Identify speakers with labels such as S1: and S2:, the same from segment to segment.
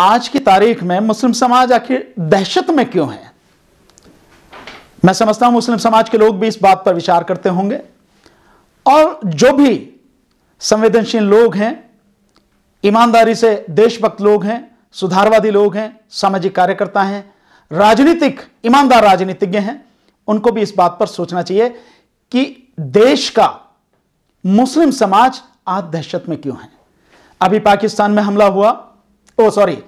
S1: आज की तारीख में मुस्लिम समाज आखिर दहशत में क्यों है मैं समझता हूं मुस्लिम समाज के लोग भी इस बात पर विचार करते होंगे और जो भी संवेदनशील लोग हैं ईमानदारी से देशभक्त लोग हैं सुधारवादी लोग हैं सामाजिक कार्यकर्ता हैं राजनीतिक ईमानदार राजनीतिज्ञ हैं उनको भी इस बात पर सोचना चाहिए कि देश का मुस्लिम समाज आज दहशत में क्यों है अभी पाकिस्तान में हमला हुआ ओ सॉरी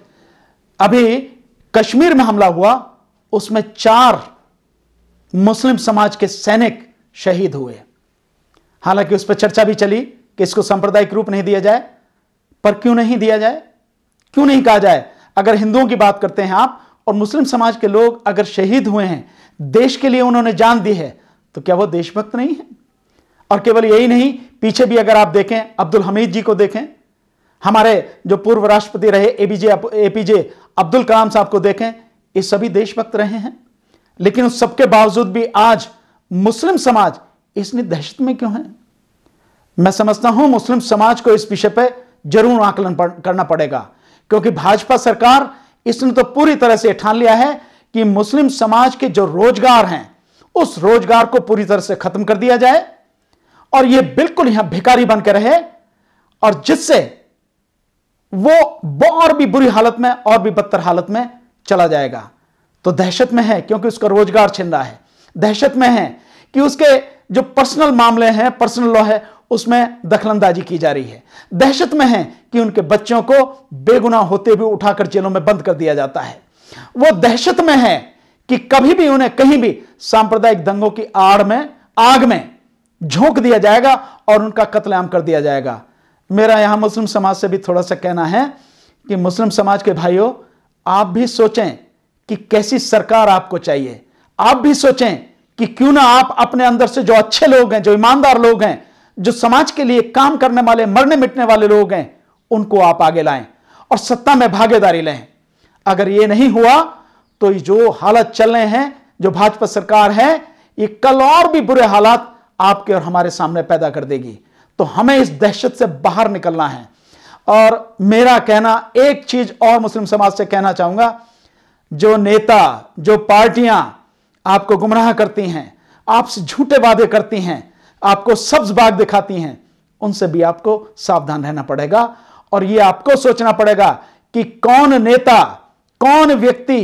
S1: अभी कश्मीर में हमला हुआ उसमें चार मुस्लिम समाज के सैनिक शहीद हुए हालांकि उस पर चर्चा भी चली कि इसको सांप्रदायिक रूप नहीं दिया जाए पर क्यों नहीं दिया जाए क्यों नहीं कहा जाए अगर हिंदुओं की बात करते हैं आप और मुस्लिम समाज के लोग अगर शहीद हुए हैं देश के लिए उन्होंने जान दी है तो क्या वो देशभक्त नहीं है और केवल यही नहीं पीछे भी अगर आप देखें अब्दुल हमीद जी को देखें हमारे जो पूर्व राष्ट्रपति रहे एपीजे एपीजे अब्दुल कलाम साहब को देखें ये सभी देशभक्त रहे हैं लेकिन उस सबके बावजूद भी आज मुस्लिम समाज इसने दहशत में क्यों है मैं समझता हूं मुस्लिम समाज को इस विषय पर जरूर आकलन करना पड़ेगा क्योंकि भाजपा सरकार इसने तो पूरी तरह से ठान लिया है कि मुस्लिम समाज के जो रोजगार हैं उस रोजगार को पूरी तरह से खत्म कर दिया जाए और यह बिल्कुल यहां भिकारी बनकर रहे और जिससे वो और भी बुरी हालत में और भी बदतर हालत में चला जाएगा तो दहशत में है क्योंकि उसका रोजगार छिन रहा है दहशत में है कि उसके जो पर्सनल मामले हैं पर्सनल लॉ है उसमें दखलंदाजी की जा रही है दहशत में है कि उनके बच्चों को बेगुनाह होते हुए उठाकर जेलों में बंद कर दिया जाता है वो दहशत में है कि कभी भी उन्हें कहीं भी सांप्रदायिक दंगों की आड़ में आग में झोंक दिया जाएगा और उनका कत्लेआम कर दिया जाएगा मेरा यहां मुस्लिम समाज से भी थोड़ा सा कहना है कि मुस्लिम समाज के भाइयों आप भी सोचें कि कैसी सरकार आपको चाहिए आप भी सोचें कि क्यों ना आप अपने अंदर से जो अच्छे लोग हैं जो ईमानदार लोग हैं जो समाज के लिए काम करने वाले मरने मिटने वाले लोग हैं उनको आप आगे लाएं और सत्ता में भागीदारी लें अगर यह नहीं हुआ तो जो हालत चल रहे हैं जो भाजपा सरकार है ये कल और भी बुरे हालात आपके और हमारे सामने पैदा कर देगी तो हमें इस दहशत से बाहर निकलना है और मेरा कहना एक चीज और मुस्लिम समाज से कहना चाहूंगा जो नेता जो पार्टियां आपको गुमराह करती हैं आपसे झूठे वादे करती हैं आपको सब्ज बाग दिखाती हैं उनसे भी आपको सावधान रहना पड़ेगा और यह आपको सोचना पड़ेगा कि कौन नेता कौन व्यक्ति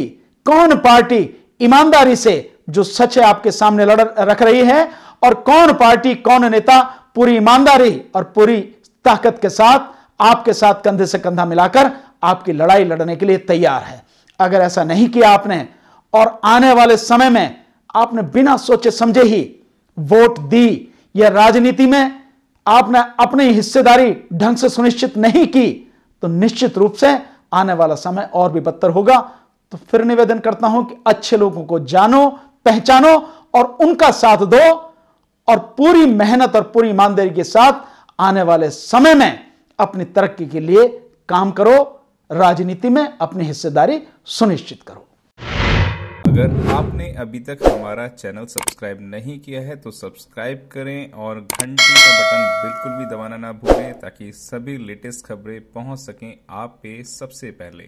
S1: कौन पार्टी ईमानदारी से जो सच है आपके सामने लड़ रख रही है और कौन पार्टी कौन नेता पूरी ईमानदारी और पूरी ताकत के साथ आपके साथ कंधे से कंधा मिलाकर आपकी लड़ाई लड़ने के लिए तैयार है अगर ऐसा नहीं किया आपने और आने वाले समय में आपने बिना सोचे समझे ही वोट दी या राजनीति में आपने अपनी हिस्सेदारी ढंग से सुनिश्चित नहीं की तो निश्चित रूप से आने वाला समय और भी बदतर होगा तो फिर निवेदन करता हूं कि अच्छे लोगों को जानो पहचानो और उनका साथ दो और पूरी मेहनत और पूरी ईमानदारी के साथ आने वाले समय में अपनी तरक्की के लिए काम करो राजनीति में अपनी हिस्सेदारी सुनिश्चित करो अगर आपने अभी तक हमारा चैनल सब्सक्राइब नहीं किया है तो सब्सक्राइब करें और घंटी का बटन बिल्कुल भी दबाना ना भूलें ताकि सभी लेटेस्ट खबरें पहुंच सकें आप पे सबसे पहले